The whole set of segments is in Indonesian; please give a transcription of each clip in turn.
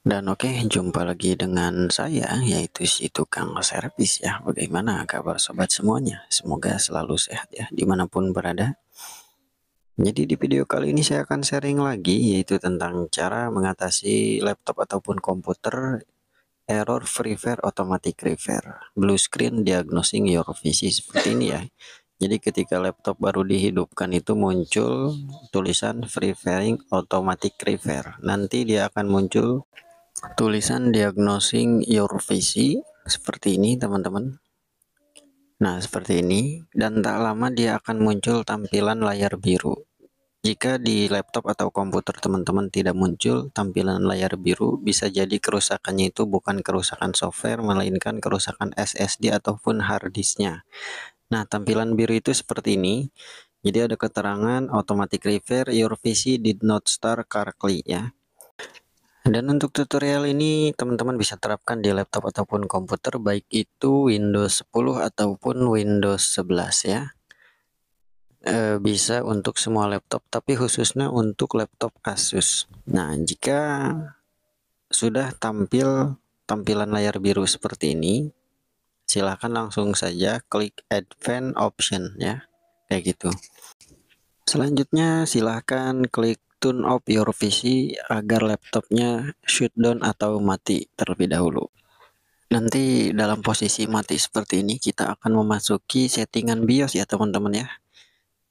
Dan oke, okay, jumpa lagi dengan saya, yaitu si tukang servis ya. Bagaimana kabar sobat semuanya? Semoga selalu sehat ya, dimanapun berada. Jadi di video kali ini saya akan sharing lagi, yaitu tentang cara mengatasi laptop ataupun komputer error freeware automatic refer Blue screen diagnosing your PC seperti ini ya. Jadi ketika laptop baru dihidupkan itu muncul tulisan free automatic refer. Nanti dia akan muncul tulisan diagnosing your PC seperti ini teman-teman nah seperti ini dan tak lama dia akan muncul tampilan layar biru jika di laptop atau komputer teman-teman tidak muncul tampilan layar biru, bisa jadi kerusakannya itu bukan kerusakan software, melainkan kerusakan SSD ataupun hard Nah, tampilan biru itu seperti ini. Jadi ada keterangan automatic repair, your PC did not start correctly ya. Dan untuk tutorial ini teman-teman bisa terapkan di laptop ataupun komputer baik itu Windows 10 ataupun Windows 11 ya. E, bisa untuk semua laptop tapi khususnya untuk laptop Asus. Nah, jika sudah tampil tampilan layar biru seperti ini, silahkan langsung saja klik Advanced Option ya. Kayak gitu. Selanjutnya silahkan klik tune off your PC agar laptopnya down atau mati terlebih dahulu. Nanti dalam posisi mati seperti ini kita akan memasuki settingan BIOS ya teman-teman ya.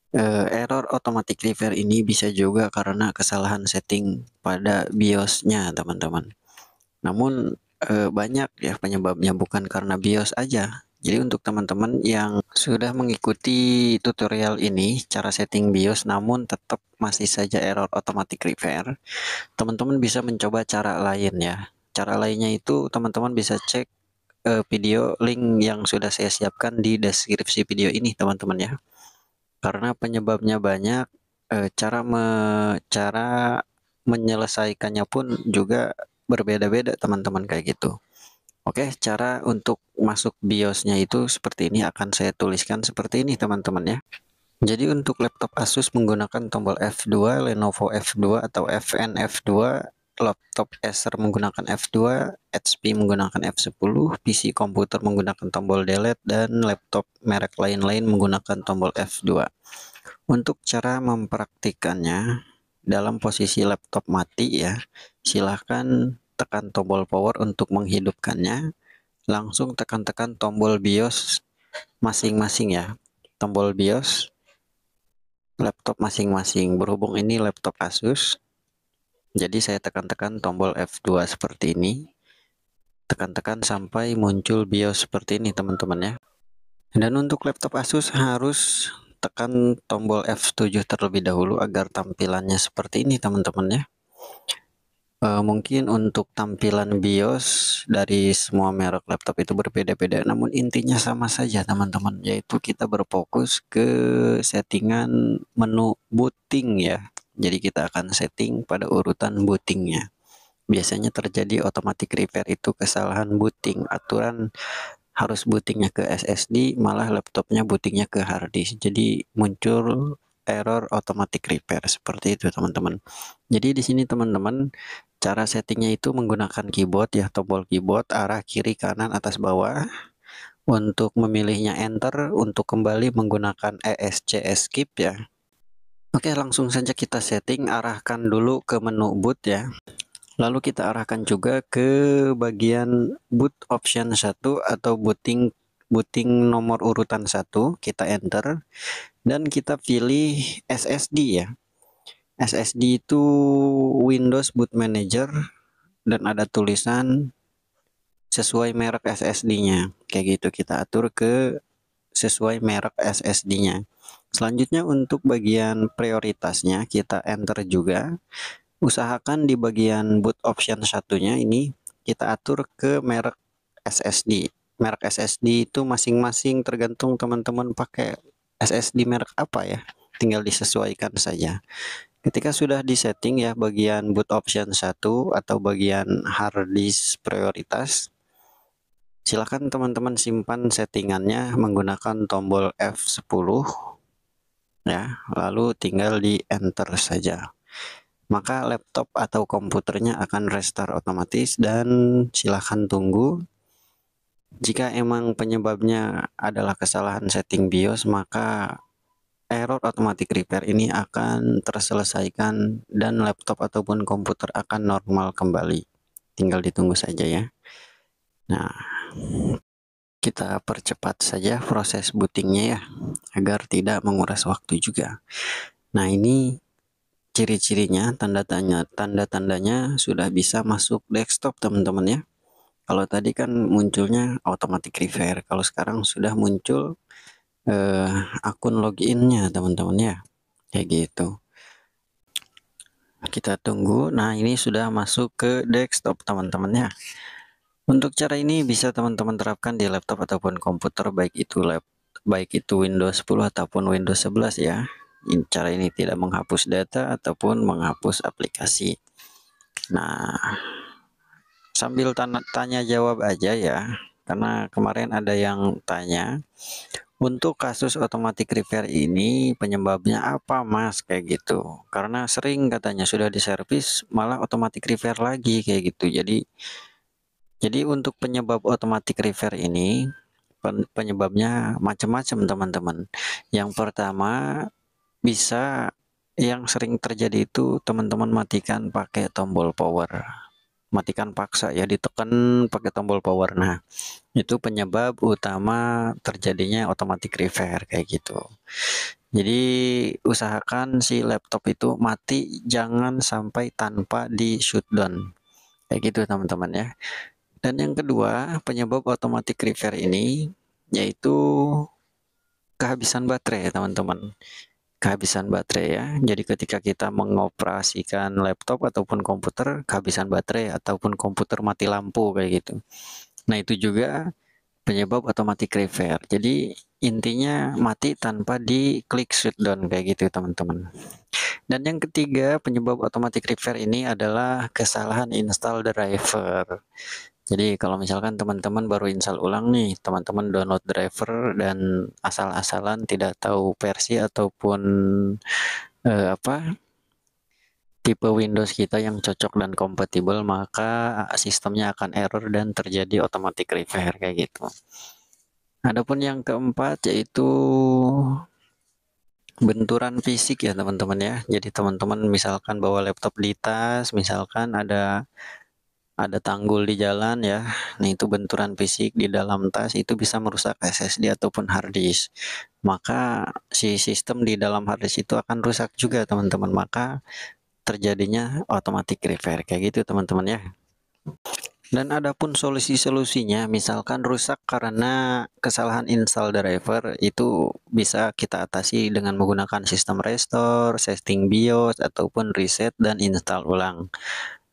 Eh, error automatic repair ini bisa juga karena kesalahan setting pada BIOSnya teman-teman. Namun eh, banyak ya penyebabnya bukan karena BIOS aja, jadi untuk teman-teman yang sudah mengikuti tutorial ini, cara setting BIOS namun tetap masih saja error automatic repair, teman-teman bisa mencoba cara lain ya. Cara lainnya itu teman-teman bisa cek uh, video link yang sudah saya siapkan di deskripsi video ini teman-teman ya. Karena penyebabnya banyak, uh, cara, me cara menyelesaikannya pun juga berbeda-beda teman-teman kayak gitu. Oke, cara untuk masuk BIOSnya itu seperti ini akan saya tuliskan seperti ini teman-teman ya. Jadi untuk laptop Asus menggunakan tombol F2, Lenovo F2 atau FN F2, laptop Acer menggunakan F2, HP menggunakan F10, PC komputer menggunakan tombol delete dan laptop merek lain-lain menggunakan tombol F2. Untuk cara mempraktikannya dalam posisi laptop mati ya, silahkan tekan tombol power untuk menghidupkannya langsung tekan-tekan tombol BIOS masing-masing ya tombol BIOS laptop masing-masing berhubung ini laptop Asus jadi saya tekan-tekan tombol F2 seperti ini tekan-tekan sampai muncul BIOS seperti ini teman-teman ya dan untuk laptop Asus harus tekan tombol F7 terlebih dahulu agar tampilannya seperti ini teman-teman ya Uh, mungkin untuk tampilan BIOS dari semua merek laptop itu berbeda-beda, namun intinya sama saja teman-teman, yaitu kita berfokus ke settingan menu booting ya. Jadi kita akan setting pada urutan bootingnya. Biasanya terjadi automatic repair itu kesalahan booting, aturan harus bootingnya ke SSD, malah laptopnya bootingnya ke hard disk. Jadi muncul error automatic repair seperti itu teman-teman. Jadi di sini teman-teman cara settingnya itu menggunakan keyboard ya tombol keyboard arah kiri kanan atas bawah. Untuk memilihnya enter untuk kembali menggunakan ESC escape ya. Oke langsung saja kita setting arahkan dulu ke menu boot ya. Lalu kita arahkan juga ke bagian boot option 1 atau booting booting nomor urutan satu kita enter dan kita pilih SSD ya SSD itu Windows Boot Manager dan ada tulisan sesuai merek SSD-nya kayak gitu kita atur ke sesuai merek SSD-nya selanjutnya untuk bagian prioritasnya kita enter juga usahakan di bagian boot option satunya ini kita atur ke merek SSD merek SSD itu masing-masing tergantung teman-teman pakai SSD merek apa ya tinggal disesuaikan saja ketika sudah di setting ya bagian boot option 1 atau bagian hard disk prioritas silakan teman-teman simpan settingannya menggunakan tombol F10 ya lalu tinggal di enter saja maka laptop atau komputernya akan restart otomatis dan silahkan tunggu jika emang penyebabnya adalah kesalahan setting BIOS, maka error automatic repair ini akan terselesaikan dan laptop ataupun komputer akan normal kembali. Tinggal ditunggu saja ya. Nah, kita percepat saja proses bootingnya ya, agar tidak menguras waktu juga. Nah, ini ciri-cirinya, tanda tanya, tanda-tandanya sudah bisa masuk desktop teman-teman ya. Kalau tadi kan munculnya automatic refer, kalau sekarang sudah muncul eh, akun loginnya teman-teman ya, kayak gitu. Kita tunggu. Nah ini sudah masuk ke desktop teman-teman ya. Untuk cara ini bisa teman-teman terapkan di laptop ataupun komputer baik itu lab, baik itu Windows 10 ataupun Windows 11 ya. cara ini tidak menghapus data ataupun menghapus aplikasi. Nah, sambil tanya, tanya jawab aja ya karena kemarin ada yang tanya untuk kasus otomatis repair ini penyebabnya apa mas kayak gitu karena sering katanya sudah diservis malah otomatis repair lagi kayak gitu jadi jadi untuk penyebab otomatis repair ini penyebabnya macam-macam teman-teman yang pertama bisa yang sering terjadi itu teman-teman matikan pakai tombol power matikan paksa ya ditekan pakai tombol power nah itu penyebab utama terjadinya otomatis repair kayak gitu jadi usahakan si laptop itu mati jangan sampai tanpa di shutdown kayak gitu teman-teman ya dan yang kedua penyebab otomatis repair ini yaitu kehabisan baterai teman-teman kehabisan baterai ya. Jadi ketika kita mengoperasikan laptop ataupun komputer, kehabisan baterai ataupun komputer mati lampu kayak gitu. Nah, itu juga penyebab automatic repair. Jadi intinya mati tanpa di klik shutdown kayak gitu, teman-teman. Dan yang ketiga, penyebab automatic repair ini adalah kesalahan install driver. Jadi kalau misalkan teman-teman baru install ulang nih, teman-teman download driver dan asal-asalan tidak tahu versi ataupun eh, apa tipe Windows kita yang cocok dan kompatibel, maka sistemnya akan error dan terjadi automatic repair kayak gitu. Adapun yang keempat yaitu benturan fisik ya teman-teman ya. Jadi teman-teman misalkan bawa laptop di tas, misalkan ada ada tanggul di jalan ya. Nah, itu benturan fisik di dalam tas itu bisa merusak SSD ataupun hard disk. Maka si sistem di dalam hard disk itu akan rusak juga, teman-teman. Maka terjadinya automatic repair kayak gitu, teman-teman ya. Dan adapun solusi-solusinya, misalkan rusak karena kesalahan install driver, itu bisa kita atasi dengan menggunakan sistem restore, setting BIOS, ataupun reset dan install ulang.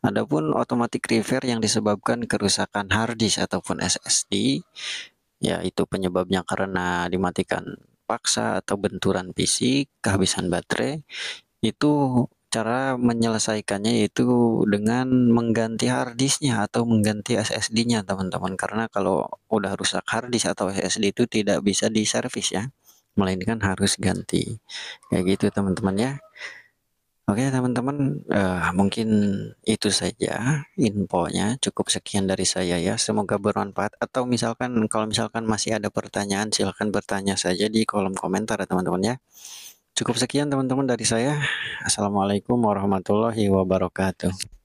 Adapun automatic repair yang disebabkan kerusakan hard disk ataupun SSD, yaitu penyebabnya karena dimatikan paksa atau benturan fisik, kehabisan baterai, itu cara menyelesaikannya yaitu dengan mengganti hard disknya atau mengganti SSD-nya teman-teman karena kalau udah rusak hard disk atau SSD itu tidak bisa diservis ya melainkan harus ganti kayak gitu teman-teman ya Oke teman-teman, uh, mungkin itu saja infonya, cukup sekian dari saya ya, semoga bermanfaat atau misalkan kalau misalkan masih ada pertanyaan silahkan bertanya saja di kolom komentar ya teman-teman ya. Cukup sekian teman-teman dari saya, assalamualaikum warahmatullahi wabarakatuh.